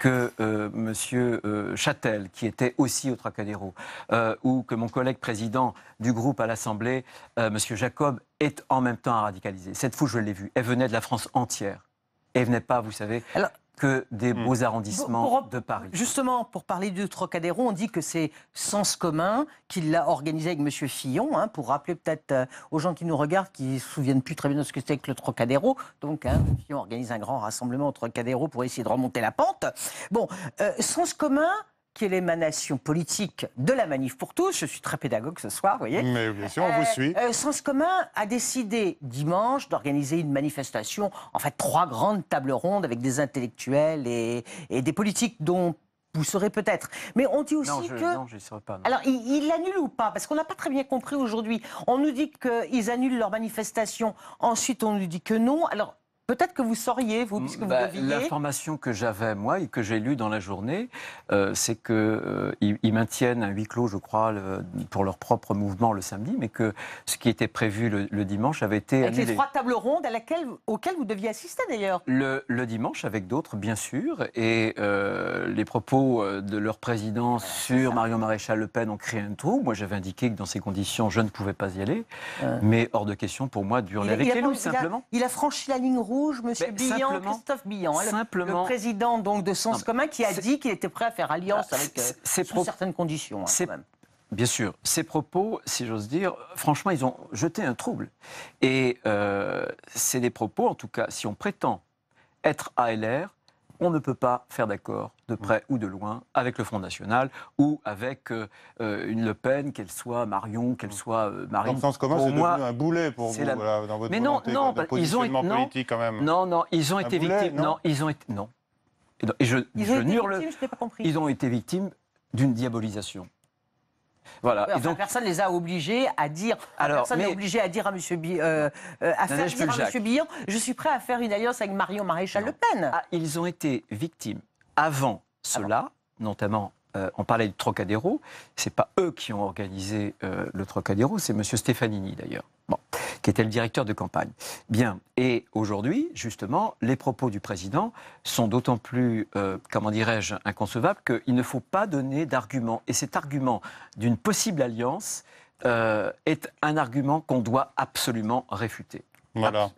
Que euh, M. Euh, Châtel, qui était aussi au Trocadéro, ou que mon collègue président du groupe à l'Assemblée, M. Jacob, est en même temps un radicalisé Cette foule, je l'ai vue. Elle venait de la France entière. Elle venait pas, vous savez, que des mm. beaux arrondissements de Paris. Justement, pour parler du Trocadéro, on dit que c'est Sens commun qui l'a organisé avec M. Fillon, hein, pour rappeler peut-être euh, aux gens qui nous regardent, qui ne se souviennent plus très bien de ce que c'était que le Trocadéro. Donc, hein, Fillon organise un grand rassemblement au Trocadéro pour essayer de remonter la pente. Bon, euh, Sens commun, qui est l'émanation politique de la manif pour tous. Je suis très pédagogue ce soir, vous voyez. Mais bien sûr, on vous euh, suit. Euh, Sens commun a décidé dimanche d'organiser une manifestation, en fait trois grandes tables rondes avec des intellectuels et, des politiques dont vous serez peut-être. Mais on dit aussi que. Non, je serai pas. Alors, ils il l'annulent ou pas Parce qu'on n'a pas très bien compris aujourd'hui. On nous dit qu'ils annulent leur manifestation. Ensuite, on nous dit que non. Alors, Peut-être que vous sauriez, vous, puisque vous bah, deviez... L'information que j'avais, moi, et que j'ai lue dans la journée, euh, c'est qu'ils euh, ils maintiennent un huis clos, je crois, pour leur propre mouvement le samedi, mais que ce qui était prévu le, dimanche avait été avec les trois tables rondes à laquelle, auxquelles vous deviez assister, d'ailleurs. Le, dimanche, avec d'autres, bien sûr, et euh, les propos de leur président sur Marion Maréchal Le Pen ont créé un trou. Moi, j'avais indiqué que dans ces conditions, je ne pouvais pas y aller, mais hors de question pour moi d'y avec simplement. il a franchi la ligne rouge rouge, Monsieur Christophe Billan, le, président donc de Sens Commun, qui a dit qu'il était prêt à faire alliance ah, avec euh, sous certaines conditions. Hein, bien sûr, ces propos, si j'ose dire, franchement, ils ont jeté un trouble. Et euh, c'est des propos, en tout cas, si on prétend être ALR, on ne peut pas faire d'accord de mm. près ou de loin avec le Front National ou avec euh, euh, une Le Pen, qu'elle soit Marion, qu'elle mm. soit euh, Marine. Dans le sens commun, c'est devenu un boulet pour vous, dans votre Mais non, non, ils ont politique quand même. Non, non, ils ont été victimes. Non, ils ont été non. Et je, ils ont pas compris. Ils ont été victimes d'une diabolisation donc, personne ne les a obligés à dire. obligé à dire à M. Euh, euh, Billon, je suis prêt à faire une alliance avec Marion Maréchal Le Pen. Ah, ils ont été victimes avant ah cela, notamment euh, on parlait du Trocadéro, c'est pas eux qui ont organisé euh, le Trocadéro, c'est M. Stefanini d'ailleurs, qui était le directeur de campagne. Bien, et aujourd'hui, justement, les propos du président sont d'autant plus, euh, comment dirais-je, inconcevables qu'il ne faut pas donner d'argument. Et cet argument d'une possible alliance est un argument qu'on doit absolument réfuter.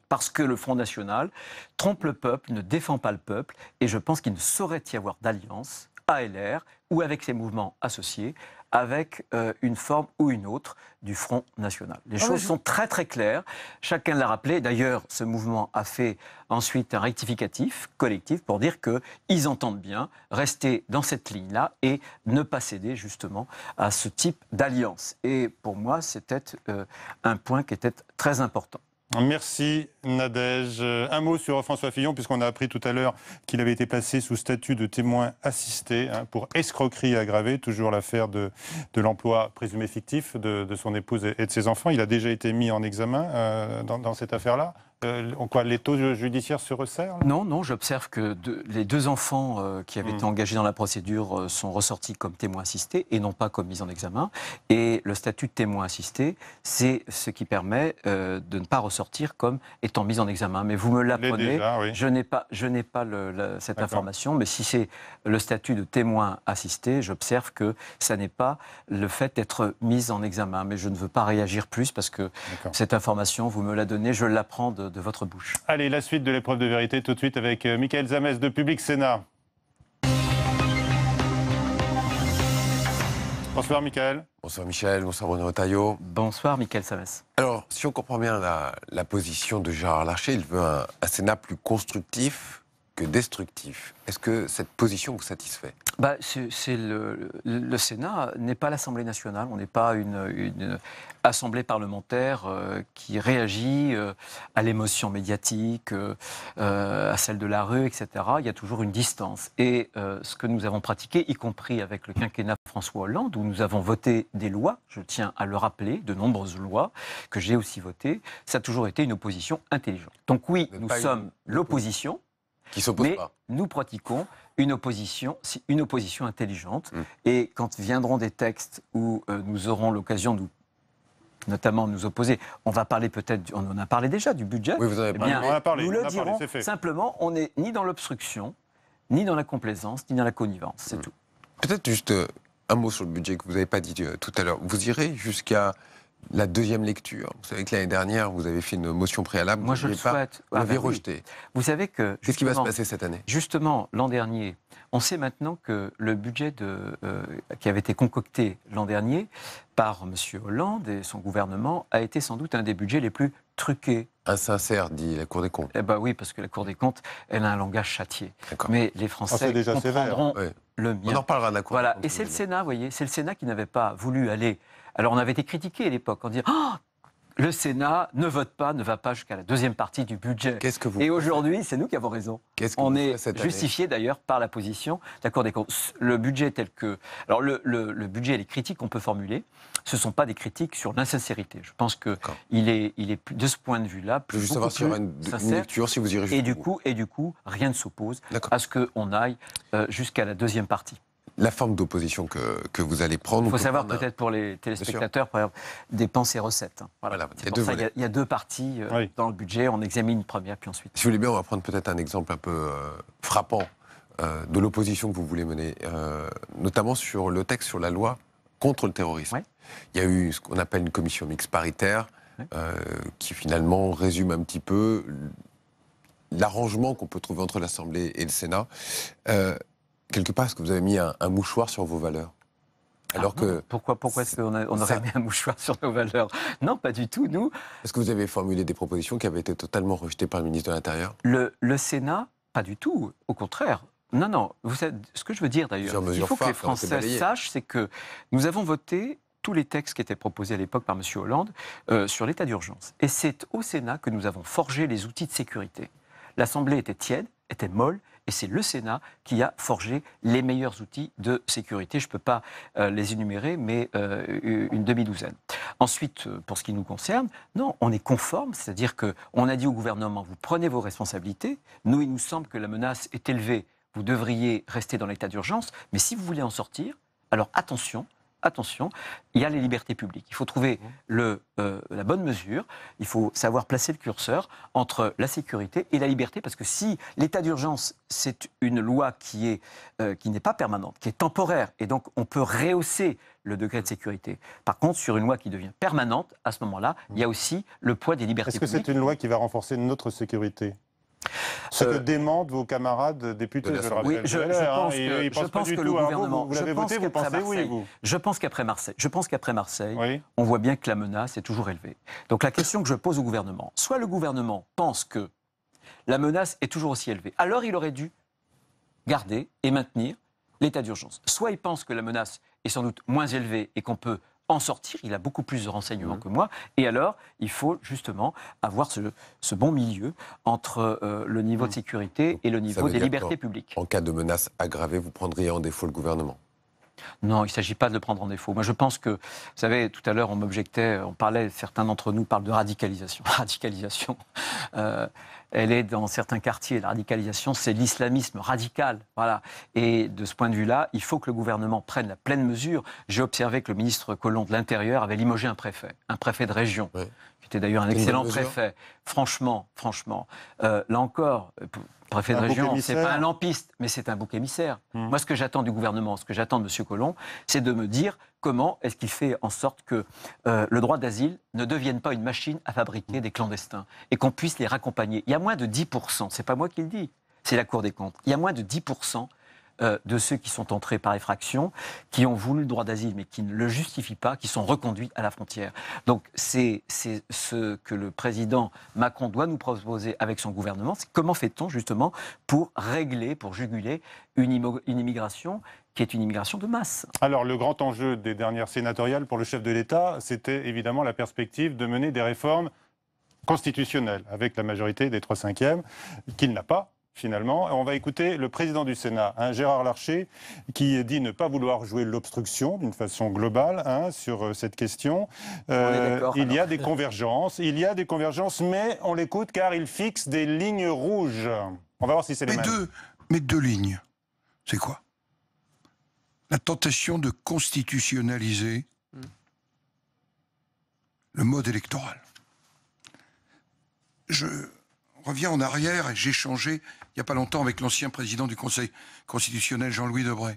Parce que le Front National trompe le peuple, ne défend pas le peuple, et je pense qu'il ne saurait y avoir d'alliance ALR ou avec ces mouvements associés, avec euh, une forme ou une autre du Front national. Les ah choses sont très très claires, chacun l'a rappelé, d'ailleurs ce mouvement a fait ensuite un rectificatif collectif pour dire qu'ils entendent bien rester dans cette ligne-là et ne pas céder justement à ce type d'alliance. Et pour moi c'était euh, un point qui était très important. Merci Nadège. Euh, un mot sur François Fillon, puisqu'on a appris tout à l'heure qu'il avait été placé sous statut de témoin assisté hein, pour escroquerie aggravée, toujours l'affaire de, de l'emploi présumé fictif de, de, son épouse et, de ses enfants. Il a déjà été mis en examen euh, dans cette affaire-là. Euh, en quoi, les taux judiciaires se resserrent Non, non, j'observe que les deux enfants euh, qui avaient hmm. été engagés dans la procédure euh, sont ressortis comme témoins assistés et non pas comme mis en examen. Et le statut de témoin assisté, c'est ce qui permet de ne pas ressortir comme étant mis en examen. Mais vous me l'apprenez, je n'ai pas, je n'ai pas cette information, mais si c'est le statut de témoin assisté, j'observe que ça n'est pas le fait d'être mis en examen. Mais je ne veux pas réagir plus parce que cette information, vous me la donnez, je l'apprends de de, votre bouche. Allez, la suite de l'épreuve de vérité tout de suite avec euh, Michael Zames de Public Sénat. Bonsoir Michael. Bonsoir Michel, bonsoir Bruno Retailleau. Bonsoir Michael Zames. Alors, si on comprend bien la, position de Gérard Larcher, il veut un Sénat plus constructif, destructif. Est-ce que cette position vous satisfait bah, c'est le, Sénat n'est pas l'Assemblée nationale, on n'est pas une, assemblée parlementaire euh, qui réagit euh, à l'émotion médiatique, euh, à celle de la rue, etc. Il y a toujours une distance. Et ce que nous avons pratiqué, y compris avec le quinquennat François Hollande, où nous avons voté des lois, je tiens à le rappeler, de nombreuses lois que j'ai aussi votées, ça a toujours été une opposition intelligente. Donc oui, nous sommes l'opposition, mais nous pratiquons une opposition, une opposition intelligente. Mm. Et quand viendront des textes où euh, nous aurons l'occasion de nous notamment nous opposer. On va parler peut-être, on en a parlé déjà du budget. Oui, vous avez eh bien, a parlé. Nous le dirons simplement, on n'est ni dans l'obstruction, ni dans la complaisance, ni dans la connivence, c'est mm. tout. Peut-être juste euh, un mot sur le budget que vous n'avez pas dit euh, tout à l'heure. Vous irez jusqu'à la deuxième lecture. Vous savez que l'année dernière, vous avez fait une motion préalable. Moi, je le souhaite. Vous l'avez ah, bah Vous savez que. Qu'est-ce qui va se passer cette année Justement, l'an dernier, on sait maintenant que le budget euh, qui avait été concocté l'an dernier par M. Hollande et son gouvernement a été sans doute un des budgets les plus truqués. Insincère, dit la Cour des comptes. Eh ben oui, parce que la Cour des comptes, elle a un langage châtié. Mais les Français ah, déjà comprendront le mien. On en parlera de la Cour. Voilà. Et c'est le Sénat, vous voyez, c'est le Sénat qui n'avait pas voulu aller alors on avait été critiqué à l'époque en disant oh, le Sénat ne vote pas, ne va pas jusqu'à la deuxième partie du budget. Qu'est-ce que vous Et aujourd'hui, c'est nous qui avons raison. Qu'est-ce On est justifié d'ailleurs par la position D'accord, des comptes. Le budget tel que. Alors, le, budget et les critiques qu'on peut formuler, ce ne sont pas des critiques sur l'insincérité. Je pense qu'il est, il est, de ce point de vue-là, plus. Je veux savoir une, lecture, si vous irez et du coup, Et du coup, rien ne s'oppose à ce qu'on aille euh, jusqu'à la deuxième partie la forme d'opposition que, que, vous allez prendre. Il faut savoir peut-être pour les téléspectateurs, par exemple, dépenses et recettes. Hein. Voilà. il, y a, deux parties euh, dans le budget. On examine une première, puis ensuite. Si vous voulez bien, on va prendre peut-être un exemple un peu euh, frappant euh, de l'opposition que vous voulez mener, notamment sur le texte sur la loi contre le terrorisme. Il y a eu ce qu'on appelle une commission mixte paritaire, qui finalement résume un petit peu l'arrangement qu'on peut trouver entre l'Assemblée et le Sénat quelque part, est-ce que vous avez mis un, mouchoir sur vos valeurs ah alors que pourquoi, pourquoi est-ce qu'on on aurait mis un mouchoir sur nos valeurs Non, pas du tout, nous. Est-ce que vous avez formulé des propositions qui avaient été totalement rejetées par le ministre de l'Intérieur le, Sénat, pas du tout, au contraire. Non, non, vous ce que je veux dire d'ailleurs, il faut que les Français sachent, c'est que nous avons voté tous les textes qui étaient proposés à l'époque par M. Hollande euh, sur l'état d'urgence. Et c'est au Sénat que nous avons forgé les outils de sécurité. L'Assemblée était tiède, était molle, et c'est le Sénat qui a forgé les meilleurs outils de sécurité. Je ne peux pas euh, les énumérer, mais euh, une demi-douzaine. Ensuite, euh, pour ce qui nous concerne, non, on est conforme, c'est-à-dire qu'on a dit au gouvernement, vous prenez vos responsabilités. Nous, il nous semble que la menace est élevée. Vous devriez rester dans l'état d'urgence, mais si vous voulez en sortir, alors attention, attention, il y a les libertés publiques. Il faut trouver mmh. euh, la bonne mesure, il faut savoir placer le curseur entre la sécurité et la liberté, parce que si l'état d'urgence, c'est une loi euh, qui n'est pas permanente, qui est temporaire, et donc on peut rehausser le degré de sécurité. Par contre, sur une loi qui devient permanente, à ce moment-là, il y a mmh. aussi le poids des libertés publiques. Est-ce que c'est une loi qui va renforcer notre sécurité ce que démentent vos camarades députés, je Oui, hein, je, pense que, gouvernement. Je pense qu'après Marseille, je pense qu'après Marseille, on voit bien que la menace est toujours élevée. Donc la question que je pose au gouvernement, soit le gouvernement pense que la menace est toujours aussi élevée, alors il aurait dû garder et maintenir l'état d'urgence. Soit il pense que la menace est sans doute moins élevée et qu'on peut en sortir, il a beaucoup plus de renseignements mhm. que moi. Et alors, il faut justement avoir ce, bon milieu entre euh, le niveau de mhm. sécurité et le niveau des libertés publiques. En cas de menace aggravée, vous prendriez en défaut le gouvernement non, il ne s'agit pas de le prendre en défaut. Moi, je pense que, vous savez, tout à l'heure, on m'objectait, on parlait, certains d'entre nous parlent de radicalisation. (laughs) Radicalisation. Euh, elle est dans certains quartiers. La radicalisation, c'est l'islamisme radical. Voilà. Et de ce point de vue-là, il faut que le gouvernement prenne la pleine mesure. J'ai observé que le ministre Collomb de l'Intérieur avait limogé un préfet, un préfet de région. qui était d'ailleurs un excellent préfet. Franchement, franchement, euh, là encore, euh, préfet de région, c'est pas un lampiste, mais c'est un bouc émissaire. Mmh. Moi, ce que j'attends du gouvernement, ce que j'attends de M. Collomb, c'est de me dire comment est-ce qu'il fait en sorte que euh, le droit d'asile ne devienne pas une machine à fabriquer des clandestins et qu'on puisse les raccompagner Il y a moins de 10%, c'est pas moi qui le dis, c'est la Cour des comptes, il y a moins de 10% euh, de ceux qui sont entrés par effraction, qui ont voulu le droit d'asile mais qui ne le justifient pas, qui sont reconduits à la frontière. Donc c'est ce que le président Macron doit nous proposer avec son gouvernement, c'est comment fait-on justement pour régler, pour juguler une immigration qui est une immigration de masse. Alors le grand enjeu des dernières sénatoriales pour le chef de l'État, c'était évidemment la perspective de mener des réformes constitutionnelles avec la majorité des trois cinquièmes, qu'il n'a pas finalement. On va écouter le président du Sénat, hein, Gérard Larcher, qui dit ne pas vouloir jouer l'obstruction d'une façon globale hein, sur euh, cette question. Euh, il y a des convergences, il y a des convergences, mais on l'écoute car il fixe des lignes rouges. On va voir si c'est les mêmes. mais deux lignes, c'est quoi la tentation de constitutionnaliser le mode électoral. Je reviens en arrière et j'ai changé il n'y a pas longtemps avec l'ancien président du Conseil constitutionnel Jean-Louis Debray.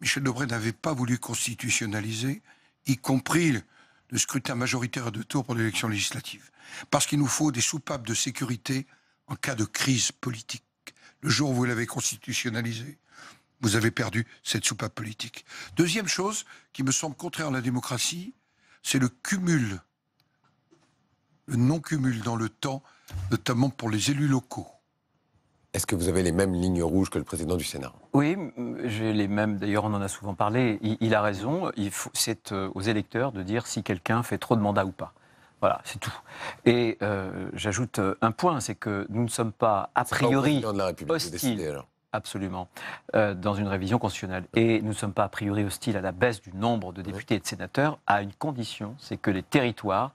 Michel Debray n'avait pas voulu constitutionnaliser, y compris le scrutin majoritaire à deux tours pour l'élection législative, parce qu'il nous faut des soupapes de sécurité en cas de crise politique. Le jour où vous l'avez constitutionnalisé, vous avez perdu cette soupape politique. Deuxième chose qui me semble contraire à la démocratie, c'est le cumul, le non-cumul dans le temps, notamment pour les élus locaux. Est-ce que vous avez les mêmes lignes rouges que le président du Sénat Oui, j'ai les mêmes. D'ailleurs, on en a souvent parlé. Il, a raison. c'est euh, aux électeurs de dire si quelqu'un fait trop de mandats ou pas. Voilà, c'est tout. Et euh, j'ajoute euh, un point, c'est que nous ne sommes pas a priori hostiles Absolument, euh, dans une révision constitutionnelle. Et nous ne sommes pas a priori hostiles à la baisse du nombre de députés et de sénateurs, à une condition, c'est que les territoires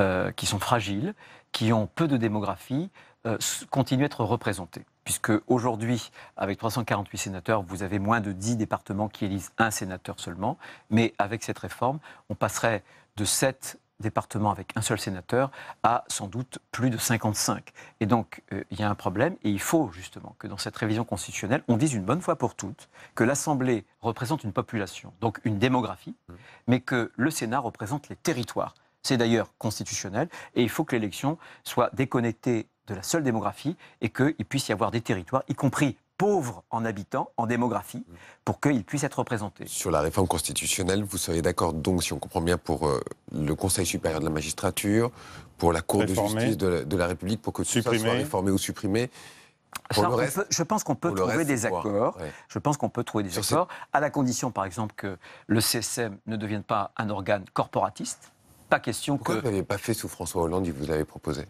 euh, qui sont fragiles, qui ont peu de démographie, euh, continuent à être représentés. Puisque aujourd'hui, avec 348 sénateurs, vous avez moins de 10 départements qui élisent un sénateur seulement. Mais avec cette réforme, on passerait de 7 département avec un seul sénateur a sans doute plus de 55. Et donc, euh, il y a un problème et il faut justement que dans cette révision constitutionnelle, on dise une bonne fois pour toutes que l'Assemblée représente une population, donc une démographie, mmh. mais que le Sénat représente les territoires. C'est d'ailleurs constitutionnel et il faut que l'élection soit déconnectée de la seule démographie et qu'il puisse y avoir des territoires, y compris pauvres en habitants, en démographie, pour qu'ils puissent être représentés. Sur la réforme constitutionnelle, vous seriez d'accord donc, si on comprend bien, pour euh, le Conseil supérieur de la magistrature, pour la Cour de justice de la, République, pour que tout ça soit réformé ou supprimé je pense qu'on peut, trouver des accords. Je pense qu'on peut trouver des accords, à la condition, par exemple, que le CSM ne devienne pas un organe corporatiste. Pas question Pourquoi que. vous n'avez pas fait sous François Hollande, il vous l'avait proposé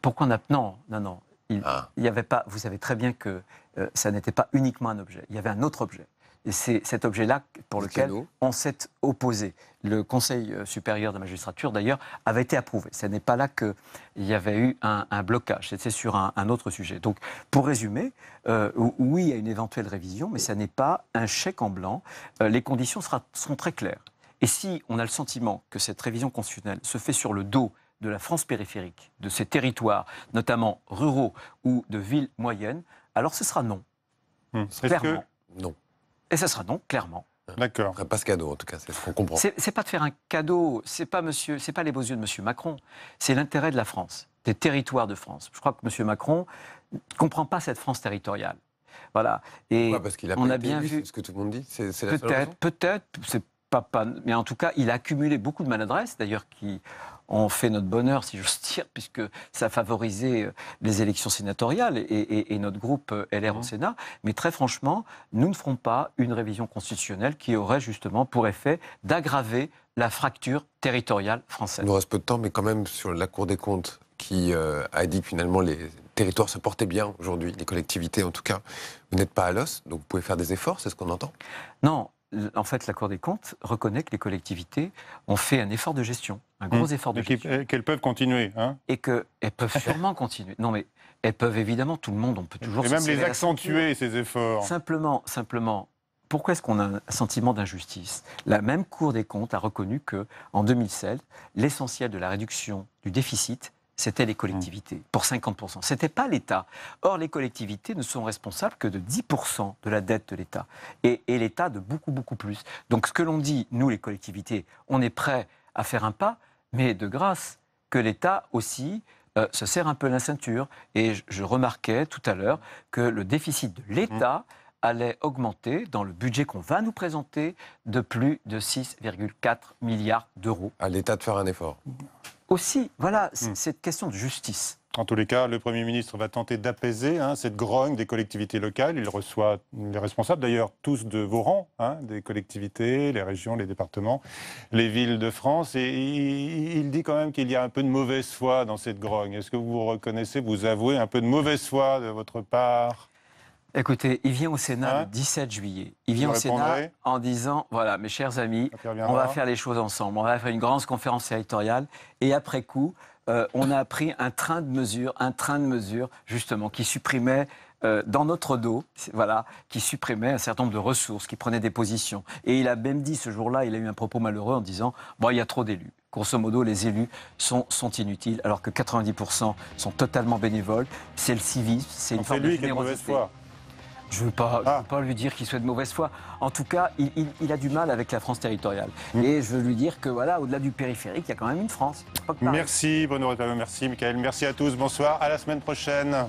Pourquoi on a. Non, non, non. Ah. Il, y avait pas, vous savez très bien que euh, ça n'était pas uniquement un objet, il y avait un autre objet. Et c'est cet objet-là pour lequel on s'est opposé. Le Conseil euh, supérieur de la magistrature, d'ailleurs, avait été approuvé. Ce n'est pas là qu'il y avait eu un, blocage, c'était sur un, autre sujet. Donc, pour résumer, euh, oui à une éventuelle révision, mais ce n'est pas un chèque en blanc. les conditions sera, sont très claires. Et si on a le sentiment que cette révision constitutionnelle se fait sur le dos de la France périphérique, de ses territoires, notamment ruraux ou de villes moyennes, alors ce sera non. Hum, clairement. Non. Et ce sera non, clairement. Hum. D'accord. Pas ce cadeau, en tout cas, c'est ce qu'on comprend. C'est pas de faire un cadeau, c'est pas, monsieur, pas les beaux yeux de Monsieur Macron, c'est l'intérêt de la France, des territoires de France. Je crois que Monsieur Macron ne comprend pas cette France territoriale. Voilà. Et parce qu'il a on a bien vu. ce que tout le monde dit. Peut-être, peut-être. mais en tout cas, il a accumulé beaucoup de maladresse, d'ailleurs, qui on fait notre bonheur, si j'ose dire, puisque ça a favorisé euh, les élections sénatoriales et, notre groupe euh, LR au Sénat. Mais très franchement, nous ne ferons pas une révision constitutionnelle qui aurait justement pour effet d'aggraver la fracture territoriale française. Il nous reste peu de temps, mais quand même sur la Cour des comptes qui euh, a dit que finalement les territoires se portaient bien aujourd'hui, les collectivités en tout cas. Vous n'êtes pas à l'os, donc vous pouvez faire des efforts, c'est ce qu'on entend Non, en fait, la Cour des comptes reconnaît que les collectivités ont fait un effort de gestion, un gros mmh. effort de et gestion. Euh, qu'elles peuvent continuer. Hein et qu'elles peuvent sûrement continuer. Non, mais elles peuvent évidemment, tout le monde, on peut toujours... Et même les accentuer, ces efforts. Simplement, simplement, pourquoi est-ce qu'on a un sentiment d'injustice La même Cour des comptes a reconnu que, en 2007, l'essentiel de la réduction du déficit c'était les collectivités, pour 50%. Ce n'était pas l'État. Or, les collectivités ne sont responsables que de 10% de la dette de l'État, et, l'État de beaucoup, beaucoup plus. Donc ce que l'on dit, nous les collectivités, on est prêts à faire un pas, mais de grâce, que l'État aussi euh, se serre un peu la ceinture. Et je, je remarquais tout à l'heure que le déficit de l'État mm. allait augmenter dans le budget qu'on va nous présenter de plus de 6,4 milliards d'euros. À l'État de faire un effort. Mm aussi, voilà, hmm. cette question de justice. En tous les cas, le Premier ministre va tenter d'apaiser hein, cette grogne des collectivités locales. Il reçoit les responsables, d'ailleurs, tous de vos rangs, hein, des collectivités, les régions, les départements, les villes de France. Et il dit quand même qu'il y a un peu de mauvaise foi dans cette grogne. Est-ce que vous vous reconnaissez, vous avouez un peu de mauvaise foi de votre part Écoutez, il vient au Sénat le 17 hein juillet. Il vient au Sénat en disant voilà, mes chers amis, on va faire les choses ensemble. On va faire une grande conférence territoriale. Et après coup, euh, on a pris un train de mesures, un train de mesures, justement, qui supprimait euh, dans notre dos, voilà, qui supprimait un certain nombre de ressources, qui prenait des positions. Et il a même dit ce jour-là, il a eu un propos malheureux en disant bon, il y a trop d'élus. Grosso modo, les élus sont, sont inutiles, alors que 90% sont totalement bénévoles. C'est le civisme, c'est une forme de générosité. Je ne veux, ah. pas, lui dire qu'il soit de mauvaise foi. En tout cas, il, a du mal avec la France territoriale. Mm. Et je veux lui dire que, voilà, au-delà du périphérique, il y a quand même une France. Merci Bruno Retailleau, merci Michael, merci à tous, bonsoir, à la semaine prochaine.